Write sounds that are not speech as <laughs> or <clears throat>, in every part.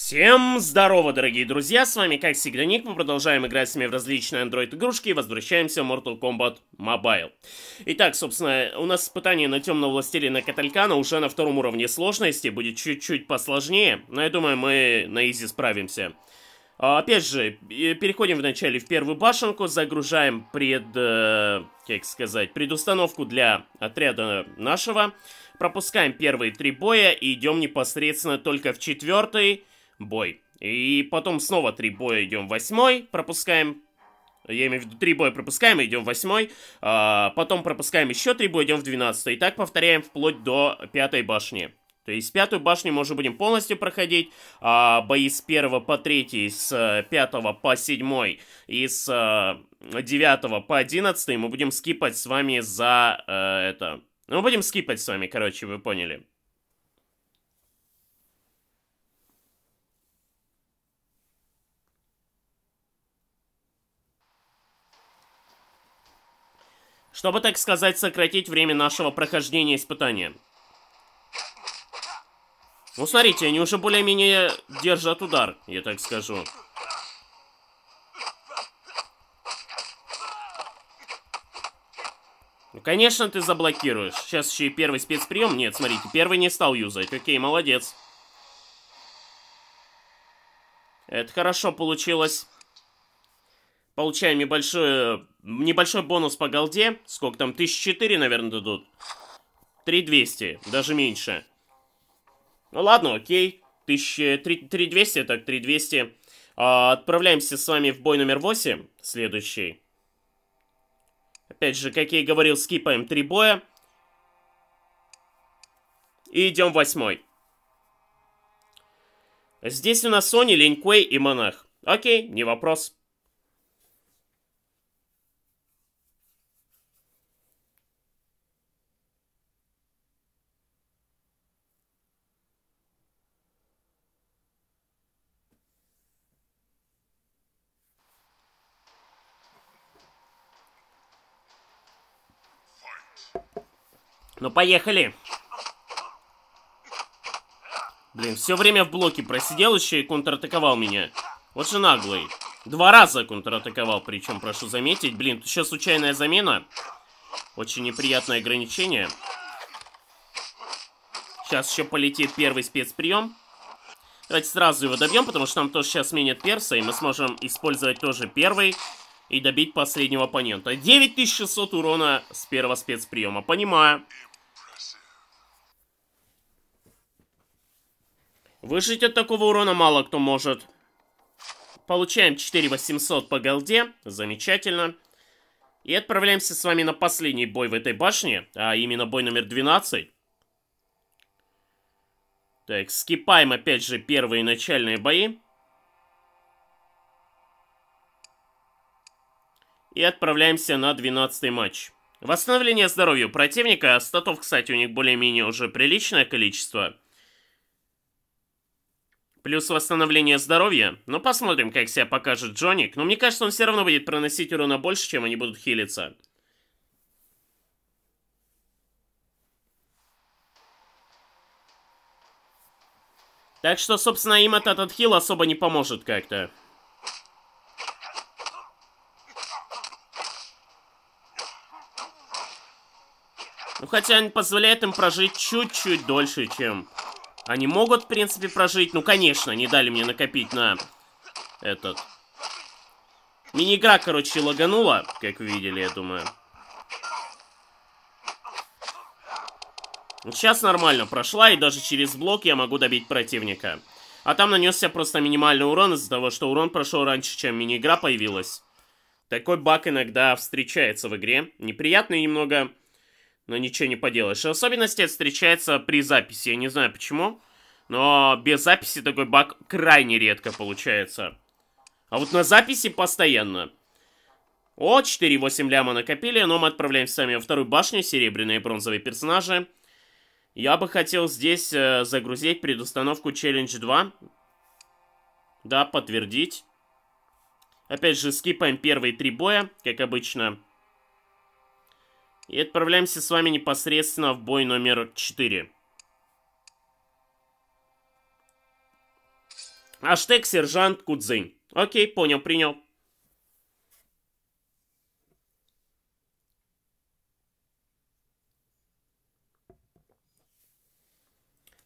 Всем здорово, дорогие друзья, с вами как всегда Ник, мы продолжаем играть с вами в различные Android игрушки и возвращаемся в Mortal Kombat Mobile. Итак, собственно, у нас испытание на темного властелина Каталькана уже на втором уровне сложности, будет чуть-чуть посложнее, но я думаю, мы на изи справимся. А, опять же, переходим вначале в первую башенку, загружаем пред... Э, как сказать, предустановку для отряда нашего, пропускаем первые три боя и идем непосредственно только в четвертый бой. И потом снова три боя идем восьмой, пропускаем. Я имею в виду, три боя пропускаем, идем восьмой. А, потом пропускаем еще три боя, идем в двенадцатый. И так повторяем вплоть до пятой башни. То есть пятую башню мы уже будем полностью проходить, а бои с первого по 3, с э, пятого по седьмой и с э, девятого по одиннадцатый мы будем скипать с вами за э, это. Мы будем скипать с вами, короче, вы поняли. чтобы, так сказать, сократить время нашего прохождения испытания. Ну, смотрите, они уже более-менее держат удар, я так скажу. Ну, конечно, ты заблокируешь. Сейчас еще и первый спецприем. Нет, смотрите, первый не стал юзать. Окей, молодец. Это хорошо получилось. Получаем небольшое Небольшой бонус по голде. Сколько там? тысяч четыре, наверное, дадут. три двести, даже меньше. Ну ладно, окей. тысяча три двести, так три двести. А, отправляемся с вами в бой номер восемь, следующий. Опять же, как я и говорил, скипаем три боя. И идем восьмой. Здесь у нас Сони, Линь Куэй и Монах. Окей, не вопрос. Ну, поехали. Блин, все время в блоке просидел еще и контратаковал меня. Вот же наглый. Два раза контратаковал, причем, прошу заметить. Блин, еще случайная замена. Очень неприятное ограничение. Сейчас еще полетит первый спецприем. Давайте сразу его добьем, потому что нам тоже сейчас сменят перса, и мы сможем использовать тоже первый и добить последнего оппонента. 9600 урона с первого спецприема. Понимаю. Выжить от такого урона мало кто может. Получаем 4800 по голде. Замечательно. И отправляемся с вами на последний бой в этой башне, а именно бой номер 12. Так, скипаем опять же первые начальные бои. И отправляемся на 12 матч. Восстановление здоровья противника, статов, кстати, у них более-менее уже приличное количество. Плюс восстановление здоровья. Ну, посмотрим, как себя покажет Джоник. Но мне кажется, он все равно будет проносить урона больше, чем они будут хилиться. Так что, собственно, им этот, этот хил особо не поможет как-то. Ну, хотя он позволяет им прожить чуть-чуть дольше, чем они могут, в принципе, прожить. Ну, конечно, не дали мне накопить на этот. Мини-игра, короче, лаганула, как видели, я думаю. Сейчас нормально прошла, и даже через блок я могу добить противника. А там нанесся просто минимальный урон из-за того, что урон прошел раньше, чем мини-игра появилась. Такой баг иногда встречается в игре. Неприятный немного но ничего не поделаешь. Особенности это встречается при записи, я не знаю почему, но без записи такой баг крайне редко получается. А вот на записи постоянно. О, 4,8 ляма накопили, но мы отправляемся сами во вторую башню, серебряные и бронзовые персонажи. Я бы хотел здесь э, загрузить предустановку челлендж 2. Да, подтвердить. Опять же, скипаем первые три боя, как обычно. И отправляемся с вами непосредственно в бой номер 4. Аштег сержант Кудзынь. Окей, понял, принял.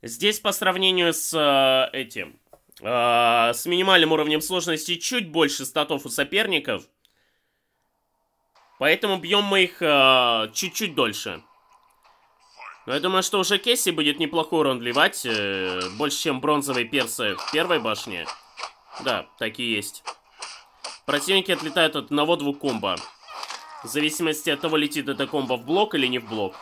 Здесь по сравнению с э, этим, э, с минимальным уровнем сложности чуть больше статов у соперников – Поэтому бьем мы их э, чуть-чуть э, дольше. Но я думаю, что уже Кесси будет неплохо урон вливать. Э, больше, чем бронзовые персы в первой башне. Да, такие есть. Противники отлетают от одного-двух комбо. В зависимости от того, летит это комбо в блок или не в блок.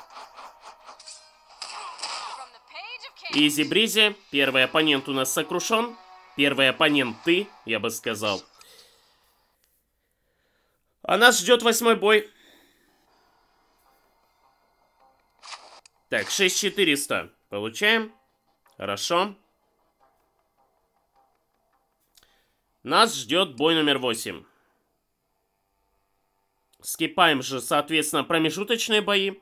Изи-бризи. Первый оппонент у нас сокрушен. Первый оппонент ты, я бы сказал. А нас ждет восьмой бой. Так, 6400. Получаем. Хорошо. Нас ждет бой номер 8. Скипаем же, соответственно, промежуточные бои.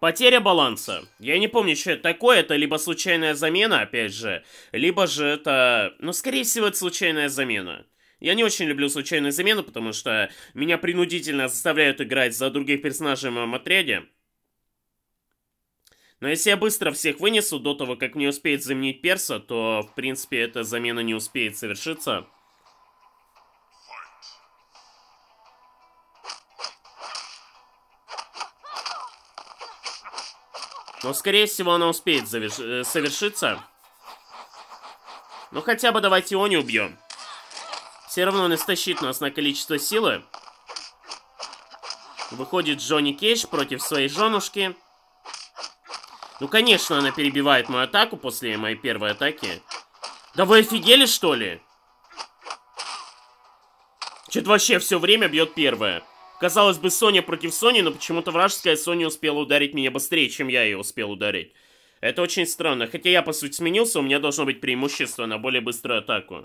Потеря баланса. Я не помню, что это такое. Это либо случайная замена, опять же, либо же это... Ну, скорее всего, это случайная замена. Я не очень люблю случайную замену, потому что меня принудительно заставляют играть за других персонажей в моем отряде. Но если я быстро всех вынесу до того, как мне успеет заменить перса, то, в принципе, эта замена не успеет совершиться. Но, скорее всего, она успеет заверш... Э, совершиться. Ну, хотя бы давайте его не убьем. Все равно он истощит нас на количество силы. Выходит Джонни Кейдж против своей женушки. Ну, конечно, она перебивает мою атаку после моей первой атаки. Да вы офигели, что ли? Что-то вообще все время бьет первое. Казалось бы, Соня против Сони, но почему-то вражеская Соня успела ударить меня быстрее, чем я ее успел ударить. Это очень странно. Хотя я, по сути, сменился, у меня должно быть преимущество на более быструю атаку.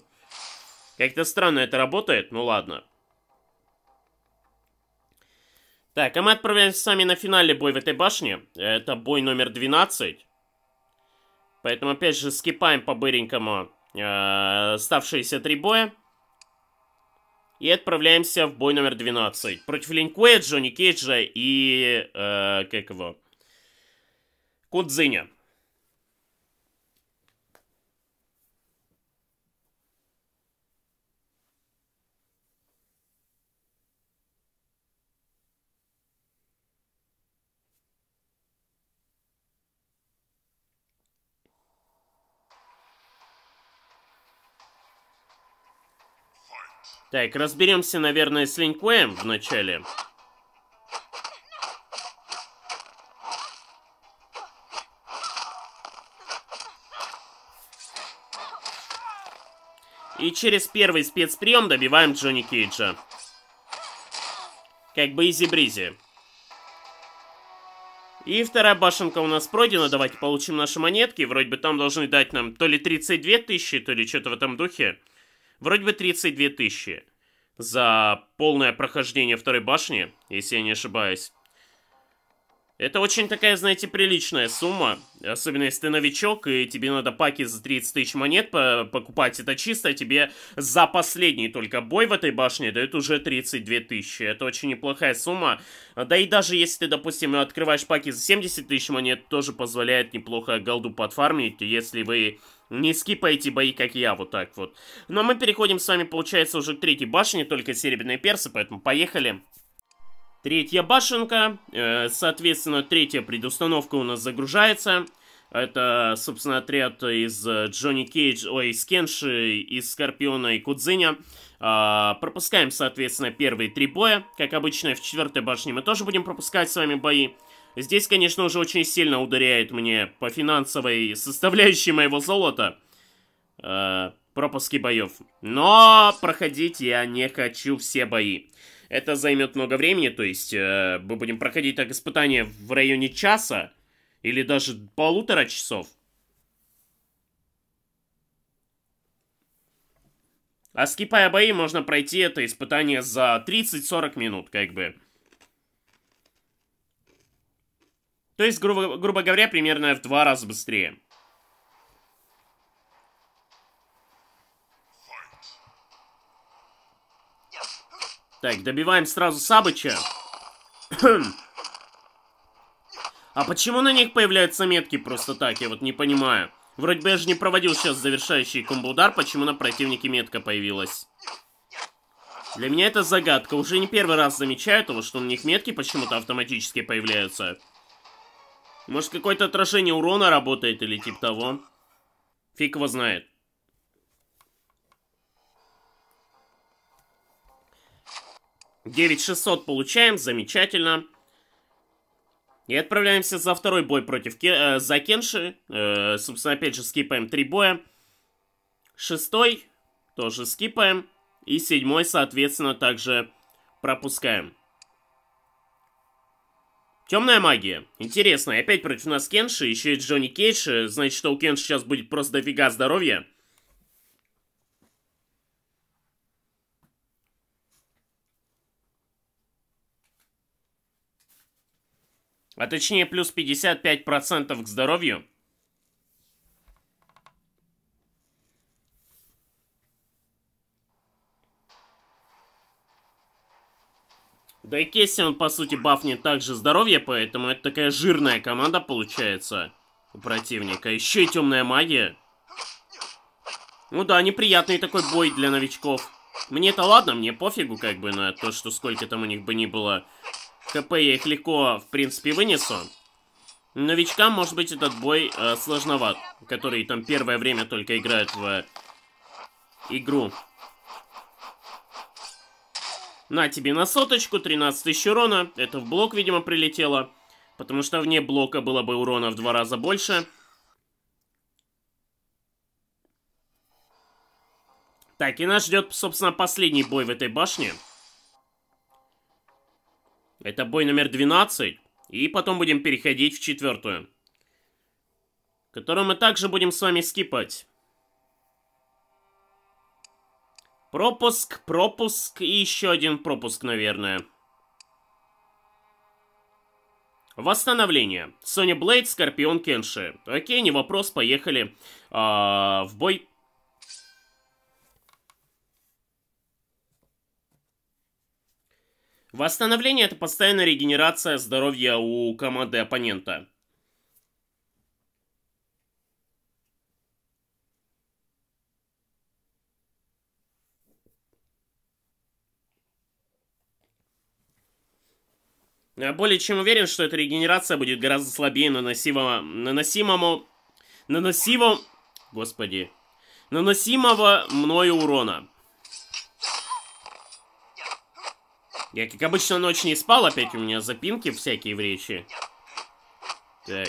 Как-то странно это работает, ну ладно. Так, а мы отправляемся сами на финальный бой в этой башне. Это бой номер 12. Поэтому опять же скипаем по-быренькому э, оставшиеся три боя и отправляемся в бой номер 12. Против Линкуя, Джонни Кейджа и... Э, как его? Кудзиня. Так, разберемся, наверное, с Линькоем вначале. И через первый спецприем добиваем Джонни Кейджа. Как бы изи-бризи. И вторая башенка у нас пройдена. Давайте получим наши монетки. Вроде бы там должны дать нам то ли 32 тысячи, то ли что-то в этом духе. Вроде бы 32 тысячи за полное прохождение второй башни, если я не ошибаюсь. Это очень такая, знаете, приличная сумма. Особенно если ты новичок, и тебе надо паки за 30 тысяч монет по покупать. Это чисто тебе за последний только бой в этой башне дают уже 32 тысячи. Это очень неплохая сумма. Да и даже если ты, допустим, открываешь паки за 70 тысяч монет, тоже позволяет неплохо голду подфармить, если вы не скипайте бои, как я, вот так вот. Но ну, а мы переходим с вами, получается, уже к третьей башне, только серебряные персы, поэтому поехали. Третья башенка, э, соответственно, третья предустановка у нас загружается. Это, собственно, отряд из э, Джонни Кейдж, ой, из Кенши, из Скорпиона и Кудзиня. А, пропускаем, соответственно, первые три боя. Как обычно, в четвертой башне мы тоже будем пропускать с вами бои. Здесь, конечно уже очень сильно ударяет мне по финансовой составляющей моего золота э, пропуски боев. Но проходить я не хочу все бои. Это займет много времени, то есть э, мы будем проходить так испытание в районе часа или даже полутора часов. А скипая бои, можно пройти это испытание за 30-40 минут, как бы. То есть, грубо, грубо говоря, примерно в два раза быстрее. Так, добиваем сразу Сабыча. а почему на них появляются метки просто так, я вот не понимаю. Вроде бы я же не проводил сейчас завершающий комбо-удар, почему на противнике метка появилась. Для меня это загадка. Уже не первый раз замечаю того, что на них метки почему-то автоматически появляются. Может, какое-то отражение урона работает или типа того? Фиг его знает. Девять шестьсот получаем, замечательно. И отправляемся за второй бой против э, за Кенши. Э, собственно, опять же, скипаем три боя. Шестой тоже скипаем. И седьмой, соответственно, также пропускаем. Темная магия. Интересно, опять против нас Кенши, еще и Джонни Кейдж. Э, значит, что у Кенши сейчас будет просто дофига здоровья. А точнее, плюс 55% к здоровью. Да и Кесси он, по сути, бафнет также здоровье, поэтому это такая жирная команда получается у противника. Еще и темная магия. Ну да, неприятный такой бой для новичков. мне это ладно, мне пофигу как бы на то, что сколько там у них бы ни было. КП я их легко, в принципе, вынесу. Новичкам, может быть, этот бой э, сложноват, которые там первое время только играют в э, игру. На тебе на соточку, 13 тысяч урона. Это в блок, видимо, прилетело. Потому что вне блока было бы урона в два раза больше. Так, и нас ждет, собственно, последний бой в этой башне. Это бой номер 12. И потом будем переходить в четвертую. Которую мы также будем с вами скипать. Пропуск, пропуск и еще один пропуск, наверное. Восстановление. Sony Blade, Скорпион Кенши. Окей, не вопрос, поехали а, в бой. Восстановление это постоянная регенерация здоровья у команды оппонента. Э, более чем уверен, что эта регенерация будет гораздо слабее наносимого... Наносимому... Наносимому... Господи. Наносимого мною урона. Я, как обычно, ночь не спал, опять у меня запинки всякие в речи. Так.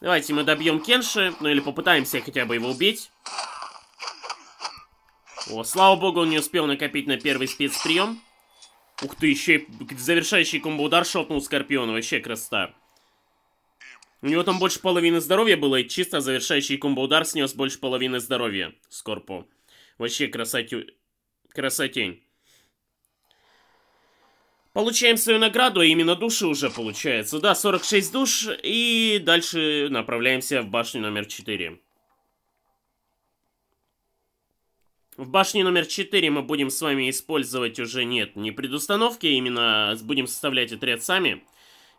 Давайте мы добьем Кенши, ну или попытаемся хотя бы его убить. О, слава богу, он не успел накопить на первый спецприем. Ух ты, еще и завершающий комбо-удар шотнул Скорпиона. Вообще красота. У него там больше половины здоровья было, и чисто завершающий комбо-удар снес больше половины здоровья Скорпу. Вообще красотю... красотень. Получаем свою награду, а именно души уже получается. Да, 46 душ, и дальше направляемся в башню номер 4. В башне номер 4 мы будем с вами использовать уже нет, не предустановки, а именно будем составлять отряд сами.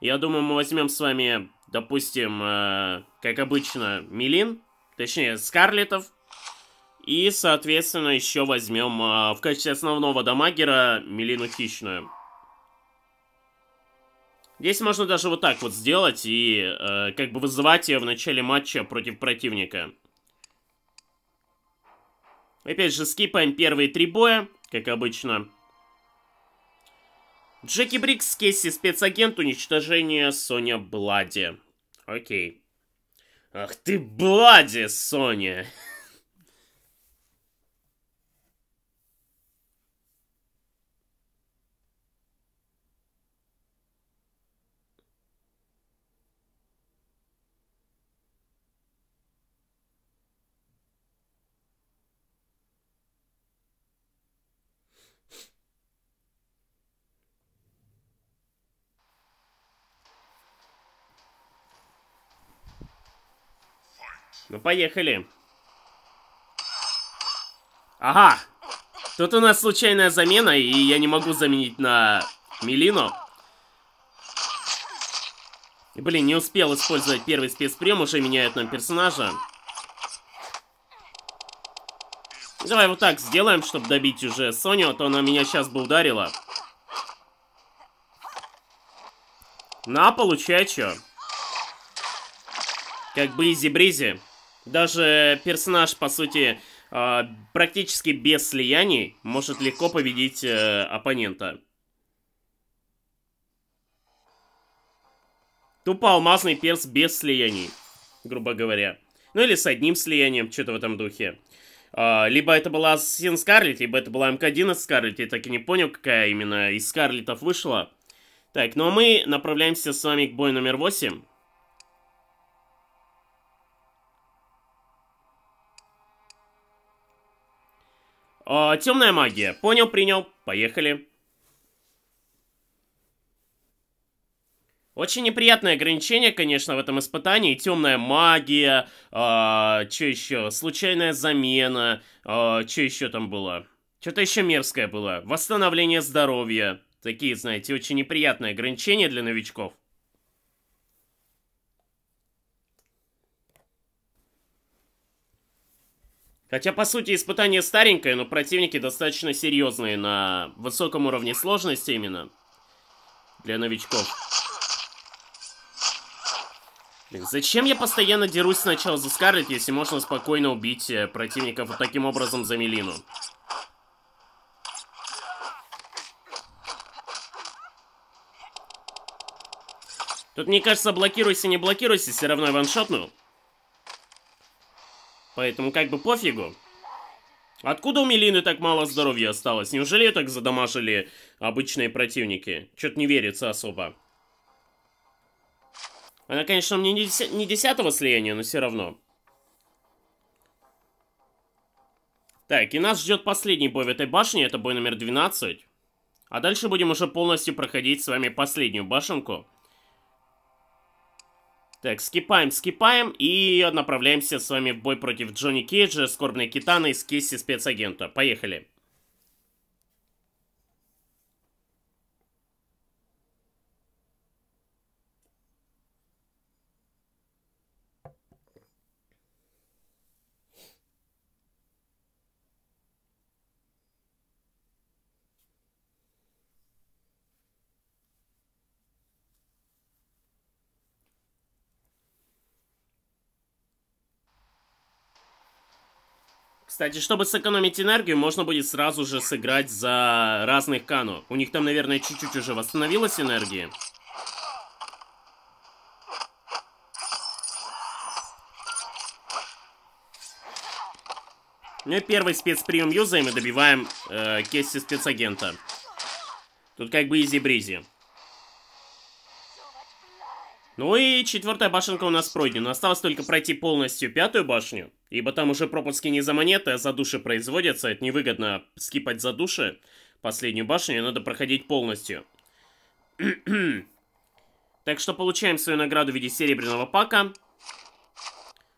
Я думаю, мы возьмем с вами, допустим, э, как обычно, Милин, точнее, Скарлетов. И, соответственно, еще возьмем э, в качестве основного дамагера Милину Хищную. Здесь можно даже вот так вот сделать и э, как бы вызывать ее в начале матча против противника. Опять же, скипаем первые три боя, как обычно. Джеки Брикс, Кесси, спецагент, уничтожение Соня Блади. Окей. Ах ты, Блади, Соня! <laughs> Ну, поехали. Ага. Тут у нас случайная замена, и я не могу заменить на Милину. блин, не успел использовать первый спецприем, уже меняют нам персонажа. Давай вот так сделаем, чтобы добить уже Соню, а то она меня сейчас бы ударила. На, получай, чё. Как бы изи-бризи. Даже персонаж, по сути, а, практически без слияний может легко победить э, оппонента. Тупо алмазный перс без слияний, грубо говоря. Ну или с одним слиянием, что-то в этом духе. А, либо это была Ассасин Скарлетт, либо это была МК-11 Скарлетт. Я так и не понял, какая именно из Скарлеттов вышла. Так, ну а мы направляемся с вами к бою номер 8. А, темная магия. Понял, принял. Поехали. Очень неприятное ограничение, конечно, в этом испытании. Темная магия, а, что еще? Случайная замена, а, что еще там было? Что-то еще мерзкое было. Восстановление здоровья. Такие, знаете, очень неприятные ограничения для новичков. Хотя, по сути, испытание старенькое, но противники достаточно серьезные на высоком уровне сложности именно. Для новичков. Блин, зачем я постоянно дерусь сначала за Скарлетт, если можно спокойно убить э, противников вот таким образом за Мелину? Тут, мне кажется, блокируйся, не блокируйся, все равно ваншотнул. Поэтому как бы пофигу. Откуда у Мелины так мало здоровья осталось? Неужели так задамажили обычные противники? Что-то не верится особо. Она, конечно, мне не, не десятого слияния, но все равно. Так, и нас ждет последний бой в этой башне, это бой номер 12. А дальше будем уже полностью проходить с вами последнюю башенку. Так, скипаем, скипаем и направляемся с вами в бой против Джонни Кейджа, Скорбной Китаны с Кисси спецагента. Поехали. Кстати, чтобы сэкономить энергию, можно будет сразу же сыграть за разных Кану. У них там, наверное, чуть-чуть уже восстановилась энергия. Ну и первый спецприем юзаем и добиваем э, Кесси спецагента. Тут как бы изи-бризи. Ну и четвертая башенка у нас пройдена. Осталось только пройти полностью пятую башню, ибо там уже пропуски не за монеты, а за души производятся. Это невыгодно скипать за души. Последнюю башню надо проходить полностью. <clears throat> так что получаем свою награду в виде серебряного пака,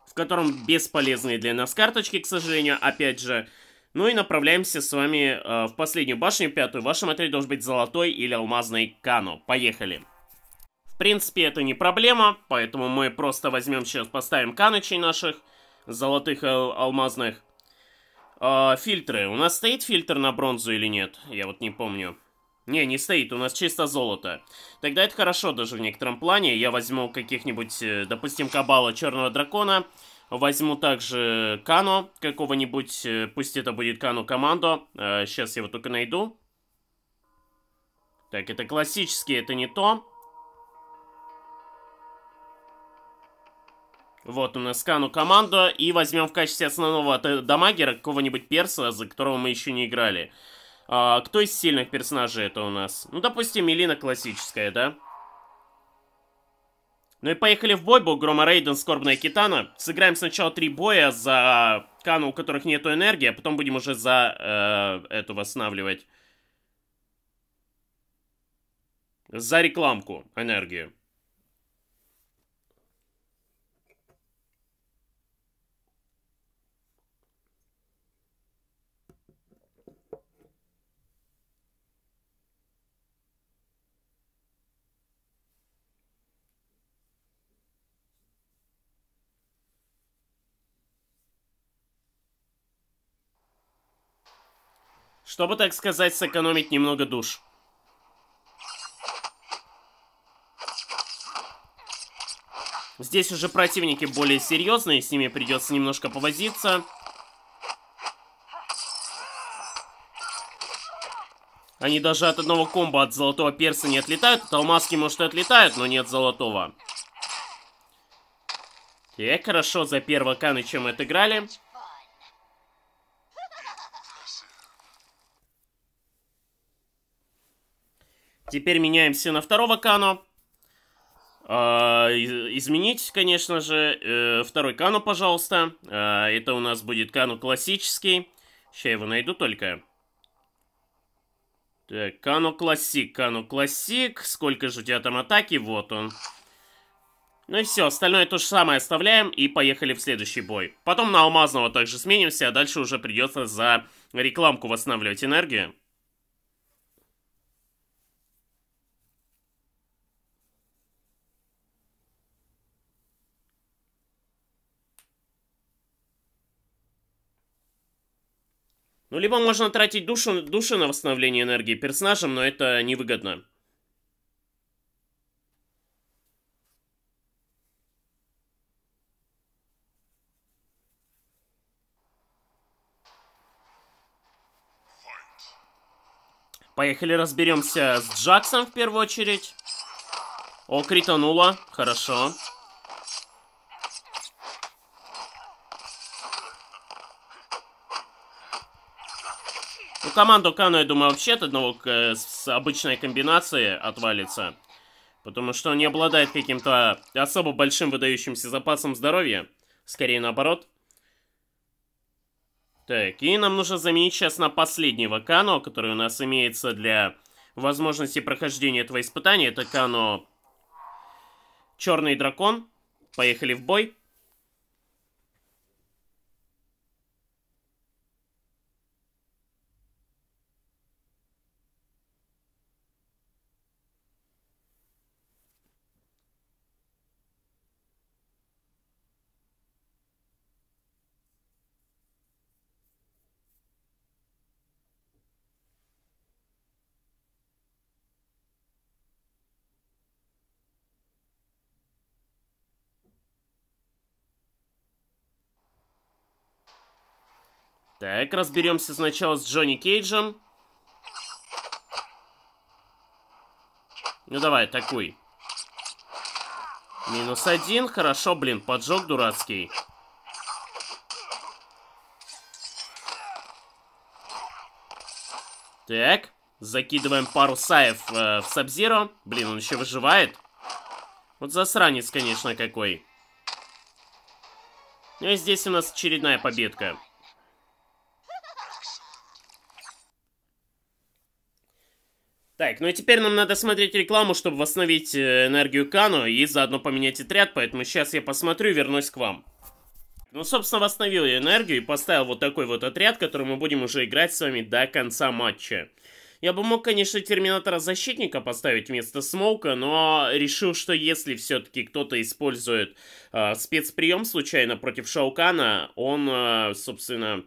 в котором бесполезные для нас карточки, к сожалению, опять же. Ну и направляемся с вами э, в последнюю башню, пятую. В вашем должен быть золотой или алмазный кано. Поехали. В принципе, это не проблема, поэтому мы просто возьмем сейчас, поставим каночей наших, золотых ал алмазных. А, фильтры. У нас стоит фильтр на бронзу или нет? Я вот не помню. Не, не стоит, у нас чисто золото. Тогда это хорошо даже в некотором плане. Я возьму каких-нибудь, э, допустим, кабала черного дракона. Возьму также кано какого-нибудь, э, пусть это будет Кану Командо. Сейчас а, я его только найду. Так, это классический, это не то. Вот, у нас Кану команду и возьмем в качестве основного дамагера какого-нибудь перса, за которого мы еще не играли. А, кто из сильных персонажей это у нас? Ну, допустим, Элина классическая, да? Ну и поехали в бой, был Грома Рейден, Скорбная Китана. Сыграем сначала три боя за Кану, у которых нету энергии, а потом будем уже за э, эту восстанавливать. За рекламку энергию. Чтобы, так сказать, сэкономить немного душ. Здесь уже противники более серьезные, с ними придется немножко повозиться. Они даже от одного комбо от золотого перса не отлетают. От алмазки, может, и отлетают, но нет золотого. Я хорошо, за первого чем Канычем отыграли. Теперь меняемся на второго Кано. А, изменить, конечно же, э, второй Кано, пожалуйста. А, это у нас будет Кано классический. Сейчас я его найду только. Так, Кану классик, Кану классик. Сколько же у тебя там атаки? Вот он. Ну и все, остальное то же самое оставляем и поехали в следующий бой. Потом на алмазного также сменимся, а дальше уже придется за рекламку восстанавливать энергию. Ну, либо можно тратить душу, души на восстановление энергии персонажем, но это невыгодно. Поехали разберемся с Джаксом в первую очередь. О, критануло. Хорошо. Хорошо. команду Кану, я думаю, вообще от одного к, э, с обычной комбинации отвалится. Потому что он не обладает каким-то особо большим выдающимся запасом здоровья. Скорее наоборот. Так, и нам нужно заменить сейчас на последнего Кано, который у нас имеется для возможности прохождения этого испытания. Это Кано Черный Дракон. Поехали в бой. Так, разберемся сначала с Джонни Кейджем. Ну давай, атакуй. Минус один. Хорошо, блин, поджог дурацкий. Так, закидываем пару саев э, в Сабзиро. Блин, он еще выживает. Вот засранец, конечно, какой. Ну и здесь у нас очередная победка. Так, ну и теперь нам надо смотреть рекламу, чтобы восстановить э, энергию Кану и заодно поменять отряд, поэтому сейчас я посмотрю и вернусь к вам. Ну, собственно, восстановил я энергию и поставил вот такой вот отряд, который мы будем уже играть с вами до конца матча. Я бы мог, конечно, Терминатора-защитника поставить вместо Смоука, но решил, что если все-таки кто-то использует э, спецприем случайно против Шаукана, он, э, собственно,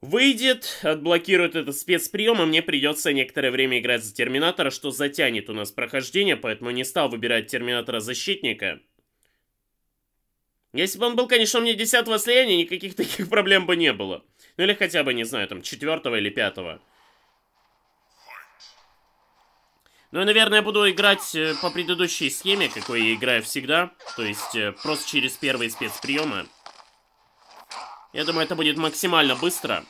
выйдет, отблокирует этот спецприем, и мне придется некоторое время играть за Терминатора, что затянет у нас прохождение, поэтому не стал выбирать Терминатора-защитника. Если бы он был, конечно, у мне 10 слияния, никаких таких <laughs> проблем бы не было. Ну или хотя бы, не знаю, там, 4 или 5. Ну, и, наверное, я буду играть э, по предыдущей схеме, какой я играю всегда. То есть, э, просто через первые спецприемы. Я думаю, это будет максимально быстро.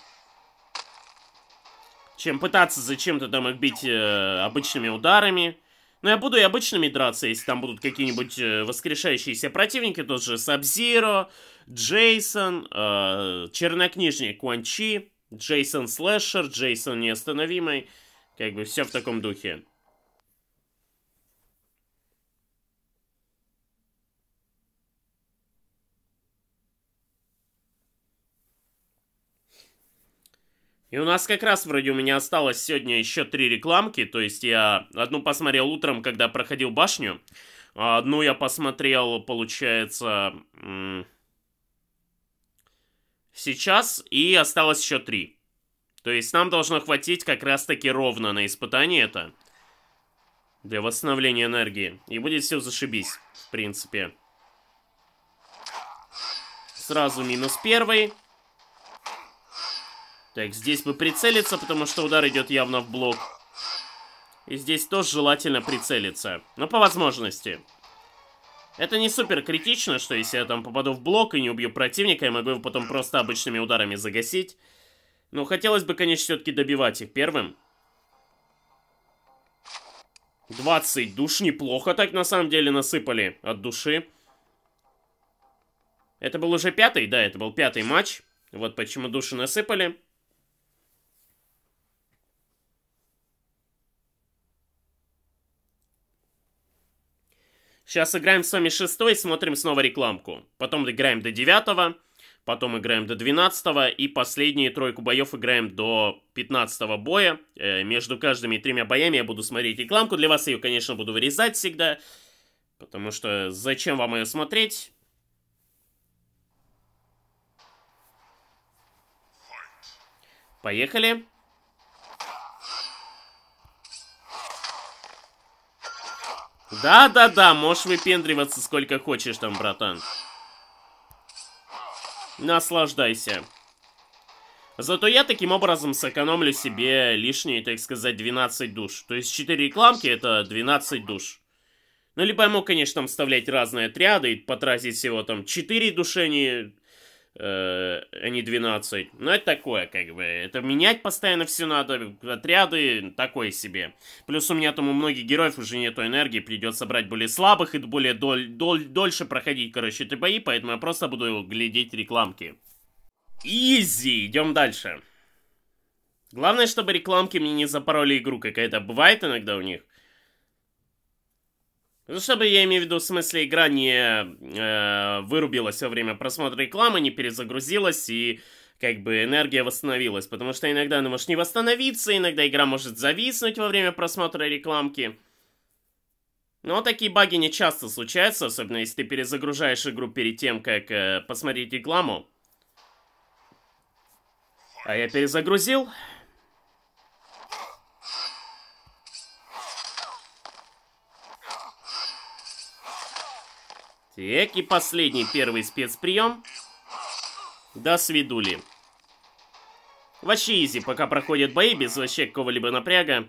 Чем пытаться зачем-то там их бить э, обычными ударами. Но я буду и обычными драться, если там будут какие-нибудь э, воскрешающиеся противники. Тот же Сабзиро, Джейсон, э, Чернокнижник Куанчи, Джейсон Слэшер, Джейсон Неостановимый. Как бы все в таком духе. И у нас как раз вроде у меня осталось сегодня еще три рекламки, то есть я одну посмотрел утром, когда проходил башню, а одну я посмотрел, получается, сейчас, и осталось еще три. То есть нам должно хватить как раз-таки ровно на испытание это. Для восстановления энергии. И будет все зашибись, в принципе. Сразу минус первый. Так, здесь бы прицелиться, потому что удар идет явно в блок. И здесь тоже желательно прицелиться. Но по возможности. Это не супер критично, что если я там попаду в блок и не убью противника, я могу его потом просто обычными ударами загасить. Но хотелось бы, конечно, все-таки добивать их первым. 20 душ неплохо так на самом деле насыпали от души. Это был уже пятый, да, это был пятый матч. Вот почему души насыпали. Сейчас играем с вами шестой, смотрим снова рекламку. Потом играем до девятого, потом играем до двенадцатого, и последние тройку боев играем до пятнадцатого боя. Э, между каждыми тремя боями я буду смотреть рекламку. Для вас ее, конечно, буду вырезать всегда, потому что зачем вам ее смотреть? Поехали. Да-да-да, можешь выпендриваться сколько хочешь там, братан. Наслаждайся. Зато я таким образом сэкономлю себе лишние, так сказать, 12 душ. То есть 4 рекламки это 12 душ. Ну, либо я мог, конечно, там вставлять разные отряды и потратить всего там 4 душения, э, а не 12. Но ну, это такое, как бы. Это менять постоянно все надо, отряды, такое себе. Плюс у меня там у многих героев уже нету энергии, придется брать более слабых и более доль, доль, дольше проходить, короче, эти бои, поэтому я просто буду глядеть рекламки. Изи, идем дальше. Главное, чтобы рекламки мне не запороли игру, какая-то бывает иногда у них. Ну, чтобы я имею в виду, в смысле, игра не э, вырубилась во время просмотра рекламы, не перезагрузилась и как бы энергия восстановилась. Потому что иногда она может не восстановиться, иногда игра может зависнуть во время просмотра рекламки. Но такие баги не часто случаются, особенно если ты перезагружаешь игру перед тем, как э, посмотреть рекламу. А я перезагрузил. Так, и последний первый спецприем. Да свидули. Вообще изи, пока проходят бои, без вообще какого-либо напряга.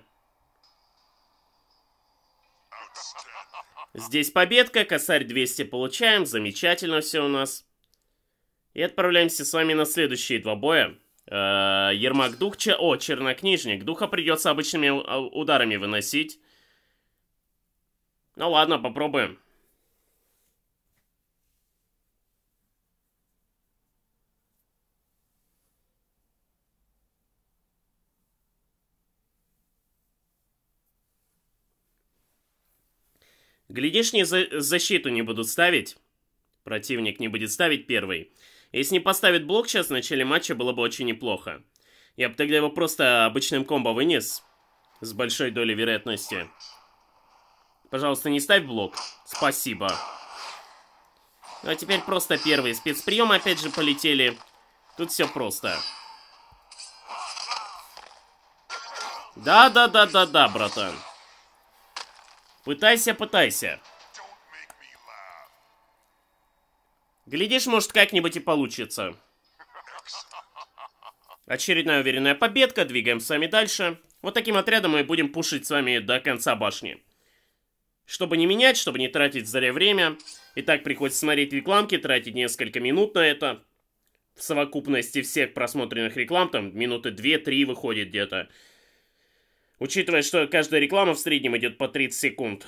Здесь победка, косарь 200 получаем, замечательно все у нас. И отправляемся с вами на следующие два боя. Э -э, Ермак Духча, о, Чернокнижник. Духа придется обычными э, ударами выносить. Ну ладно, попробуем. Глядишь, не за защиту не будут ставить. Противник не будет ставить первый. Если не поставит блок сейчас в начале матча, было бы очень неплохо. Я бы тогда его просто обычным комбо вынес. С большой долей вероятности. Пожалуйста, не ставь блок. Спасибо. Ну а теперь просто первые спецприемы опять же полетели. Тут все просто. Да-да-да-да-да, братан. Пытайся, пытайся. Глядишь, может, как-нибудь и получится. Очередная уверенная победка. Двигаем с вами дальше. Вот таким отрядом мы будем пушить с вами до конца башни. Чтобы не менять, чтобы не тратить зря время. И так приходится смотреть рекламки, тратить несколько минут на это. В совокупности всех просмотренных реклам, там минуты 2-3 выходит где-то. Учитывая, что каждая реклама в среднем идет по 30 секунд.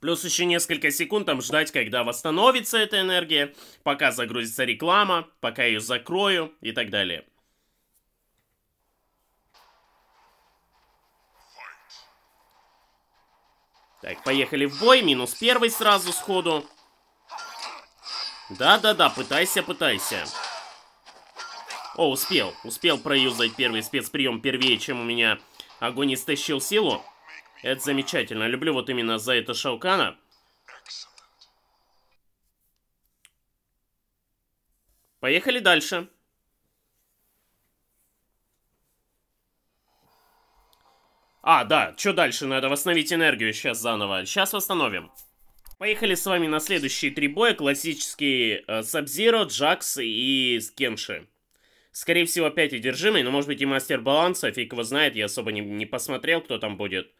Плюс еще несколько секунд там ждать, когда восстановится эта энергия, пока загрузится реклама, пока ее закрою и так далее. Так, поехали в бой. Минус первый сразу сходу. Да-да-да, пытайся, пытайся. О, успел. Успел проюзать первый спецприем первее, чем у меня огонь истощил силу. Это замечательно. Люблю вот именно за это Шаукана. Поехали дальше. А, да, что дальше? Надо восстановить энергию сейчас заново. Сейчас восстановим. Поехали с вами на следующие три боя, классические э, Сабзиро, Джакс и Скенши. Скорее всего, опять одержимый, но может быть и мастер баланса, фиг его знает, я особо не, не посмотрел, кто там будет.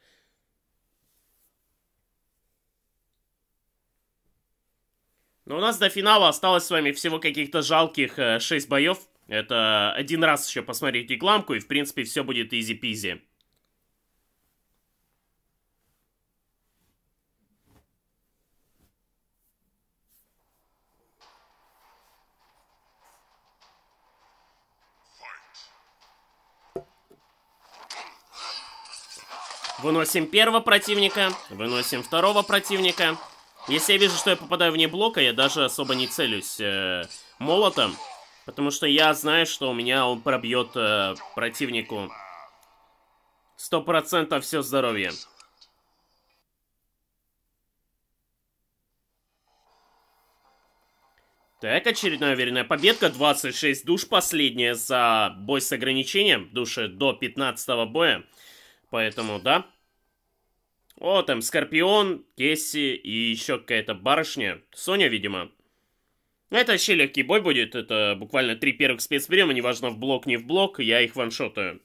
Но у нас до финала осталось с вами всего каких-то жалких э, 6 боев. Это один раз еще посмотреть рекламку, и в принципе все будет изи-пизи. Выносим первого противника. Выносим второго противника. Если я вижу, что я попадаю вне блока, я даже особо не целюсь э, молотом. Потому что я знаю, что у меня он пробьет э, противнику 100% все здоровье. Так, очередная уверенная победка. 26 душ последняя за бой с ограничением. Души до 15 боя. Поэтому, да, о, там Скорпион, Кесси и еще какая-то барышня. Соня, видимо. Это вообще легкий бой будет. Это буквально три первых спецбрема, неважно в блок, не в блок, я их ваншотаю.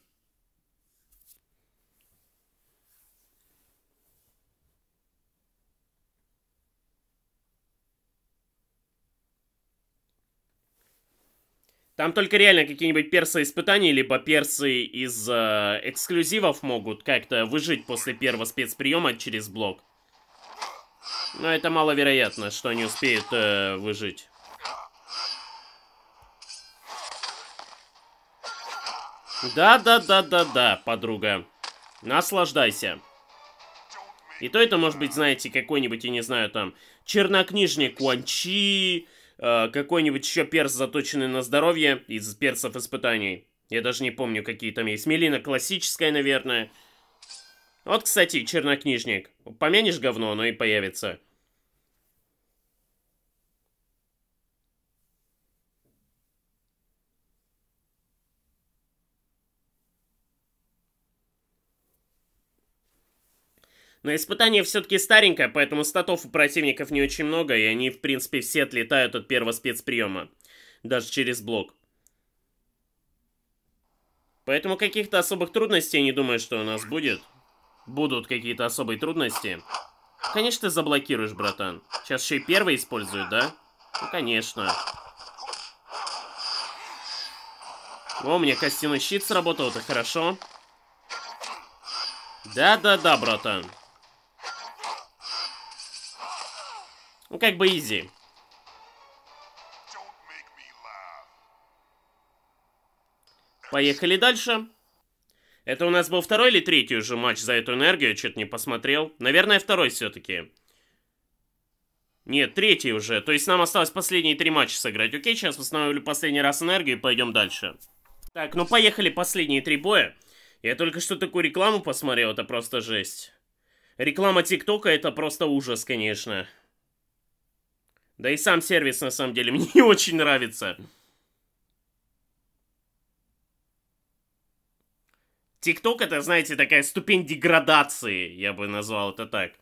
Там только реально какие-нибудь персы испытаний, либо персы из э, эксклюзивов могут как-то выжить после первого спецприема через блок. Но это маловероятно, что они успеют э, выжить. Да-да-да-да-да, подруга. Наслаждайся. И то это может быть, знаете, какой-нибудь, я не знаю, там, чернокнижник Уанчи, Э, какой-нибудь еще перс, заточенный на здоровье, из персов испытаний. Я даже не помню, какие там есть. Мелина классическая, наверное. Вот, кстати, чернокнижник. Помянешь говно, оно и появится. Но испытание все-таки старенькое, поэтому статов у противников не очень много, и они, в принципе, все отлетают от первого спецприема. Даже через блок. Поэтому каких-то особых трудностей не думаю, что у нас будет. Будут какие-то особые трудности. Конечно, ты заблокируешь, братан. Сейчас еще и первый используют, да? Ну, конечно. О, у меня костяной щит сработал, это хорошо. Да-да-да, братан. как бы изи. Поехали дальше. Это у нас был второй или третий уже матч за эту энергию, что-то не посмотрел. Наверное, второй все-таки. Нет, третий уже. То есть нам осталось последние три матча сыграть. Окей, сейчас восстановлю последний раз энергию и пойдем дальше. Так, ну поехали последние три боя. Я только что такую рекламу посмотрел, это просто жесть. Реклама ТикТока это просто ужас, конечно. Да и сам сервис, на самом деле, <laughs> мне не очень нравится. ТикТок это, знаете, такая ступень деградации, я бы назвал это так.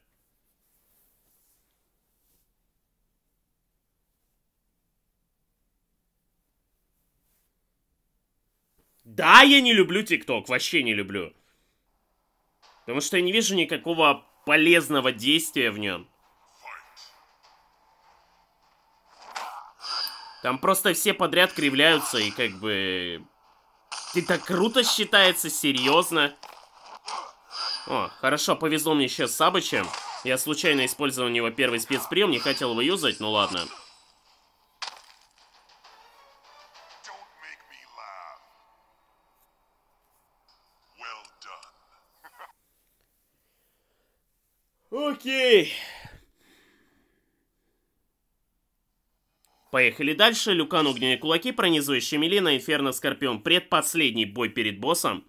Да, я не люблю ТикТок, вообще не люблю. Потому что я не вижу никакого полезного действия в нем. Там просто все подряд кривляются и как бы... Ты так круто считается, серьезно. О, хорошо, повезло мне сейчас с Абычем. Я случайно использовал у него первый спецприем, не хотел его юзать, ну ладно. <laughs> Окей. Поехали дальше. Люкан огненные кулаки, пронизывающие мили на Инферно Скорпион. Предпоследний бой перед боссом.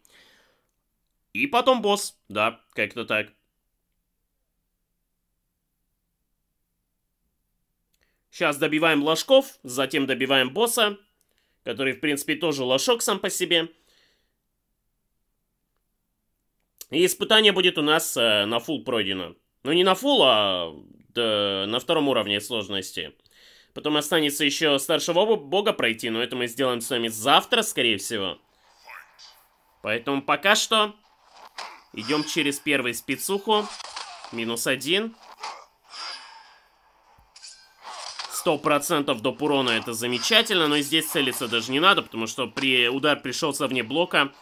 И потом босс. Да, как-то так. Сейчас добиваем ложков, затем добиваем босса, который, в принципе, тоже лошок сам по себе. И испытание будет у нас э, на фул пройдено. Ну, не на фул, а да, на втором уровне сложности. Потом останется еще старшего бога пройти, но это мы сделаем с вами завтра, скорее всего. Поэтому пока что идем через первый спецуху. Минус один. Сто процентов доп урона это замечательно, но здесь целиться даже не надо, потому что при удар пришелся вне блока.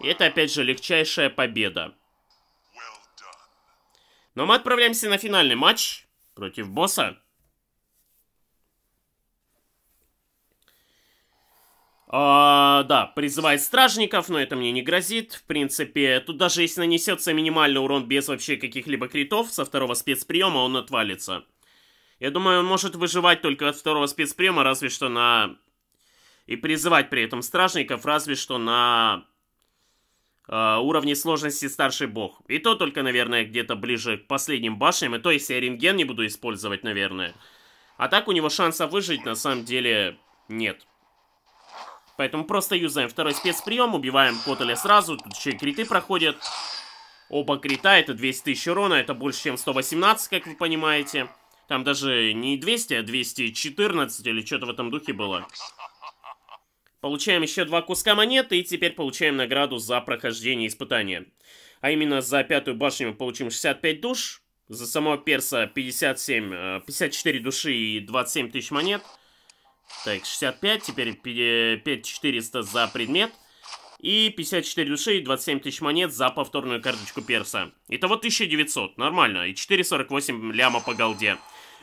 И это опять же легчайшая победа. Но мы отправляемся на финальный матч против босса. А, да, призывает стражников, но это мне не грозит. В принципе, тут даже если нанесется минимальный урон без вообще каких-либо критов, со второго спецприема он отвалится. Я думаю, он может выживать только от второго спецприема, разве что на... И призывать при этом стражников, разве что на э, уровне сложности старший бог. И то только, наверное, где-то ближе к последним башням. И то, если я рентген не буду использовать, наверное. А так у него шанса выжить на самом деле нет. Поэтому просто юзаем второй спецприем, убиваем Котеля сразу. Тут еще и криты проходят. Оба крита, это 200 тысяч урона, это больше, чем 118, как вы понимаете. Там даже не 200, а 214 или что-то в этом духе было. Получаем еще два куска монеты и теперь получаем награду за прохождение испытания. А именно за пятую башню мы получим 65 душ, за самого перса 57, 54 э, души и 27 тысяч монет – так, 65, теперь 5400 э, за предмет. И 54 души и 27 тысяч монет за повторную карточку перса. Итого 1900, нормально. И 4,48 ляма по голде.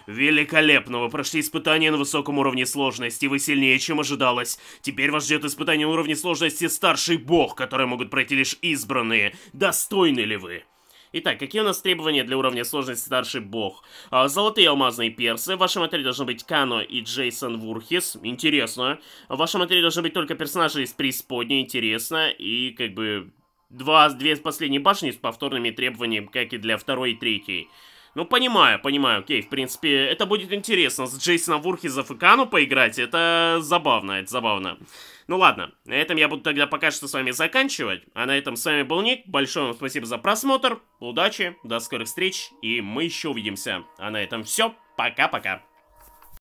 Великолепно, вы прошли испытание на высоком уровне сложности, вы сильнее, чем ожидалось. Теперь вас ждет испытание уровня сложности Старший Бог, которое могут пройти лишь избранные. Достойны ли вы? Итак, какие у нас требования для уровня сложности старший бог? А, золотые алмазные персы. В вашем отряде должны быть Кано и Джейсон Вурхис. Интересно. В вашем отряде должны быть только персонажи из преисподней. Интересно. И как бы два, две последние башни с повторными требованиями, как и для второй и третьей. Ну, понимаю, понимаю, окей, в принципе, это будет интересно. С Джейсоном Вурхизов и Кану поиграть, это забавно, это забавно. Ну ладно, на этом я буду тогда пока что с вами заканчивать. А на этом с вами был Ник. Большое вам спасибо за просмотр. Удачи, до скорых встреч. И мы еще увидимся. А на этом все. Пока-пока.